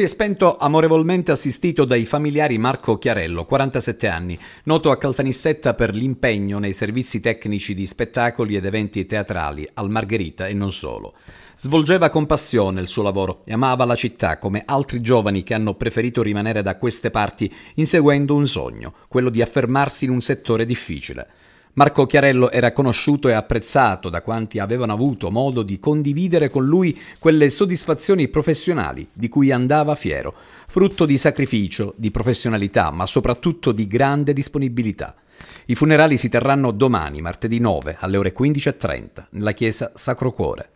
Si è spento amorevolmente assistito dai familiari Marco Chiarello, 47 anni, noto a Caltanissetta per l'impegno nei servizi tecnici di spettacoli ed eventi teatrali, al Margherita e non solo. Svolgeva con passione il suo lavoro e amava la città come altri giovani che hanno preferito rimanere da queste parti inseguendo un sogno, quello di affermarsi in un settore difficile. Marco Chiarello era conosciuto e apprezzato da quanti avevano avuto modo di condividere con lui quelle soddisfazioni professionali di cui andava fiero, frutto di sacrificio, di professionalità, ma soprattutto di grande disponibilità. I funerali si terranno domani, martedì 9, alle ore 15.30, nella chiesa Sacro Cuore.